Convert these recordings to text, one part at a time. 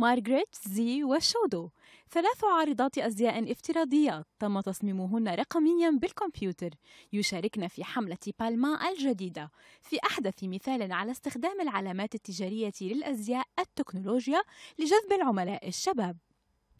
مارغريت زي وشودو ثلاث عارضات أزياء افتراضيات تم تصميمهن رقميا بالكمبيوتر يشاركن في حملة بالما الجديدة في أحدث مثال على استخدام العلامات التجارية للأزياء التكنولوجيا لجذب العملاء الشباب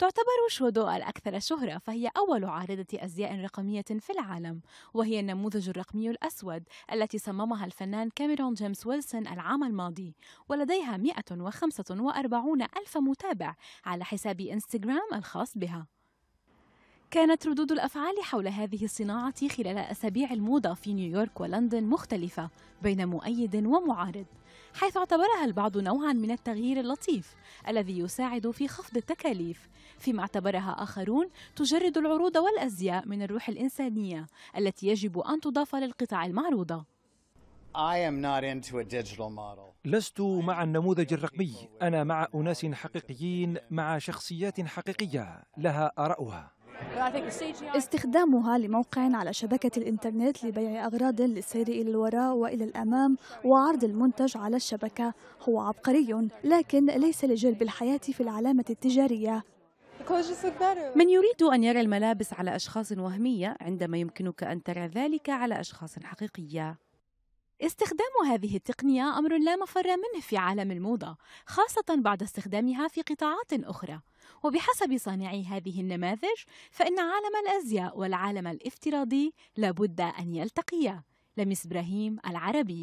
تعتبر شودو الأكثر شهرة فهي أول عارضة أزياء رقمية في العالم وهي النموذج الرقمي الأسود التي صممها الفنان كاميرون جيمس ويلسون العام الماضي ولديها 145 ألف متابع على حساب إنستغرام الخاص بها كانت ردود الافعال حول هذه الصناعه خلال اسابيع الموضه في نيويورك ولندن مختلفه بين مؤيد ومعارض حيث اعتبرها البعض نوعا من التغيير اللطيف الذي يساعد في خفض التكاليف فيما اعتبرها آخرون تجرد العروض والأزياء من الروح الإنسانية التي يجب أن تضاف للقطع المعروضة لست مع النموذج الرقمي أنا مع أناس حقيقيين مع شخصيات حقيقية لها آراؤها استخدامها لموقع على شبكة الإنترنت لبيع أغراض للسير إلى الوراء وإلى الأمام وعرض المنتج على الشبكة هو عبقري لكن ليس لجلب الحياة في العلامة التجارية من يريد أن يرى الملابس على أشخاص وهمية عندما يمكنك أن ترى ذلك على أشخاص حقيقية استخدام هذه التقنية أمر لا مفر منه في عالم الموضة، خاصة بعد استخدامها في قطاعات أخرى، وبحسب صانعي هذه النماذج فإن عالم الأزياء والعالم الافتراضي لابد أن يلتقيا. لمس إبراهيم العربي